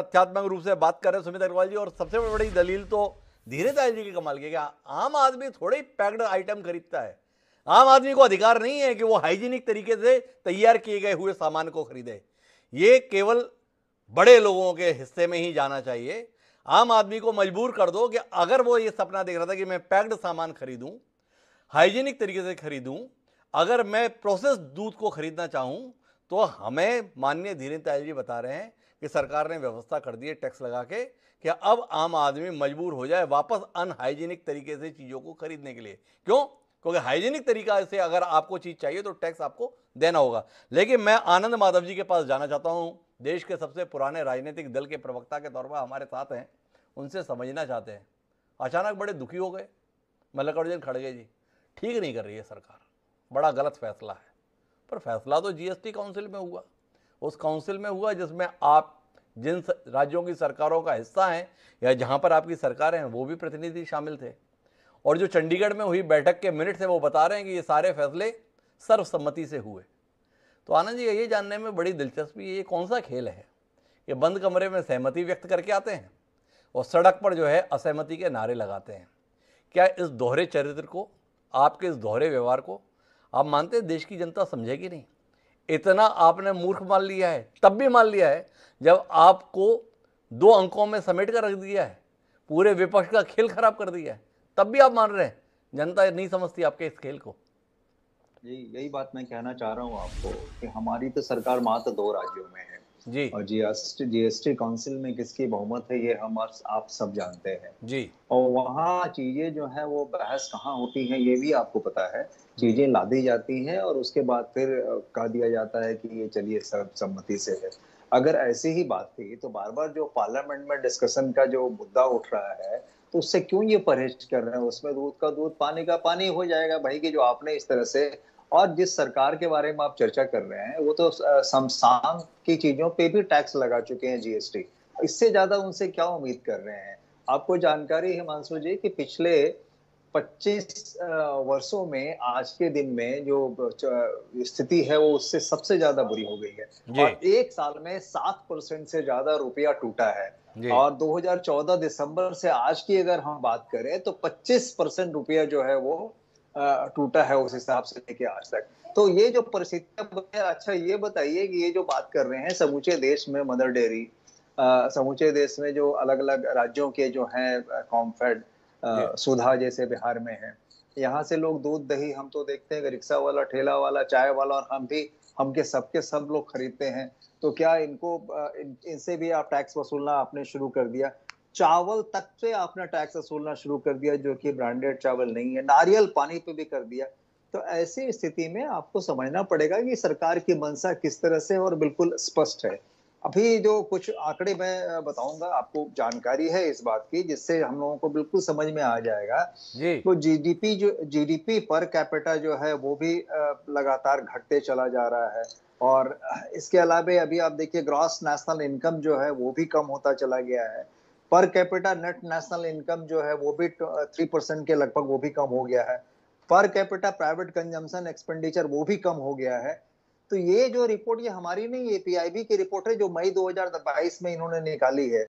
तथ्यात्मक रूप से बात कर रहे हैं सुमित अग्रवाल जी और सबसे बड़ी दलील तो धीरे जी की कमाल की आम आदमी थोड़े पैक्ड आइटम खरीदता है आम आदमी को अधिकार नहीं है कि वो हाइजीनिक तरीके से तैयार किए गए हुए सामान को खरीदे ये केवल बड़े लोगों के हिस्से में ही जाना चाहिए आम आदमी को मजबूर कर दो कि अगर वो ये सपना देख रहा था कि मैं पैक्ड सामान खरीदूं हाइजीनिक तरीके से खरीदूं अगर मैं प्रोसेस दूध को खरीदना चाहूं तो हमें माननीय धीरेन्द्र जी बता रहे हैं कि सरकार ने व्यवस्था कर दी है टैक्स लगा के कि अब आम आदमी मजबूर हो जाए वापस अनहाइजीनिक तरीके से चीज़ों को खरीदने के लिए क्यों क्योंकि हाइजीनिक तरीका से अगर आपको चीज़ चाहिए तो टैक्स आपको देना होगा लेकिन मैं आनंद माधव जी के पास जाना चाहता हूँ देश के सबसे पुराने राजनीतिक दल के प्रवक्ता के तौर पर हमारे साथ हैं उनसे समझना चाहते हैं अचानक बड़े दुखी हो गए मल्लिकार्जुन खड़गे जी ठीक नहीं कर रही है सरकार बड़ा गलत फैसला है पर फैसला तो जीएसटी काउंसिल में हुआ उस काउंसिल में हुआ जिसमें आप जिन राज्यों की सरकारों का हिस्सा हैं या जहां पर आपकी सरकारें हैं वो भी प्रतिनिधि शामिल थे और जो चंडीगढ़ में हुई बैठक के मिनट से वो बता रहे हैं कि ये सारे फैसले सर्वसम्मति से हुए तो आनंद जी ये जानने में बड़ी दिलचस्पी है ये कौन सा खेल है ये बंद कमरे में सहमति व्यक्त करके आते हैं और सड़क पर जो है असहमति के नारे लगाते हैं क्या इस दोहरे चरित्र को आपके इस दोहरे व्यवहार को आप मानते देश की जनता समझेगी नहीं इतना आपने मूर्ख मान लिया है तब भी मान लिया है जब आपको दो अंकों में समेट कर रख दिया है पूरे विपक्ष का खेल खराब कर दिया है तब भी आप मान रहे हैं जनता नहीं समझती आपके इस खेल को यही यही बात मैं कहना चाह रहा हूँ आपको कि हमारी तो सरकार मात्र दो राज्यों में है जी और जीएसटी जीएसटी काउंसिल में किसकी बहुमत है ये हम आप सब जानते हैं जी और वहाँ चीजें जो है वो बहस कहाँ होती है ये भी आपको पता है चीजें ला दी जाती हैं और उसके बाद फिर कह दिया जाता है कि ये चलिए सर्वसम्मति से है अगर ऐसी ही बात थी तो बार बार जो पार्लियामेंट में डिस्कशन का जो मुद्दा उठ रहा है तो उससे क्यों ये परहेज कर रहे हैं उसमें दूध का दूध पानी का पानी हो जाएगा भाई कि जो आपने इस तरह से और जिस सरकार के बारे में आप चर्चा कर रहे हैं वो तो समसांग की चीजों पे भी टैक्स लगा चुके हैं जीएसटी इससे ज्यादा उनसे क्या उम्मीद कर रहे हैं आपको जानकारी है मानसो जी कि पिछले 25 वर्षों में आज के दिन में जो स्थिति है वो उससे सबसे ज्यादा बुरी हो गई है और एक साल में सात परसेंट से ज्यादा रुपया टूटा है और 2014 दिसंबर से आज की अगर हम बात करें तो 25 परसेंट रुपया जो है वो टूटा है उस हिसाब से लेके आज तक तो ये जो परिस्थितियां अच्छा ये बताइए कि ये जो बात कर रहे हैं समूचे देश में मदर डेयरी समूचे देश में जो अलग अलग राज्यों के जो हैं कॉम्फेड सुधा जैसे बिहार में है यहाँ से लोग दूध दही हम तो देखते हैं रिक्शा वाला ठेला वाला चाय वाला और हम भी हम के सब के सब लोग खरीदते हैं तो क्या इनको इनसे भी आप टैक्स वसूलना आपने शुरू कर दिया चावल तक से आपने टैक्स वसूलना शुरू कर दिया जो कि ब्रांडेड चावल नहीं है नारियल पानी पे भी कर दिया तो ऐसी स्थिति में आपको समझना पड़ेगा कि सरकार की मंशा किस तरह से और बिल्कुल स्पष्ट है अभी जो कुछ आंकड़े मैं बताऊंगा आपको जानकारी है इस बात की जिससे हम लोगों को बिल्कुल समझ में आ जाएगा जी। तो जीडीपी जो जीडीपी पर कैपिटा जो है वो भी लगातार घटते चला जा रहा है और इसके अलावा अभी आप देखिए ग्रॉस नेशनल इनकम जो है वो भी कम होता चला गया है per capita net national income जो है वो भी थ्री तो, परसेंट के लगभग वो भी कम हो गया है per capita private consumption expenditure वो भी कम हो गया है तो ये जो रिपोर्ट ये हमारी नहीं है पी की रिपोर्ट है जो मई 2022 में इन्होंने निकाली है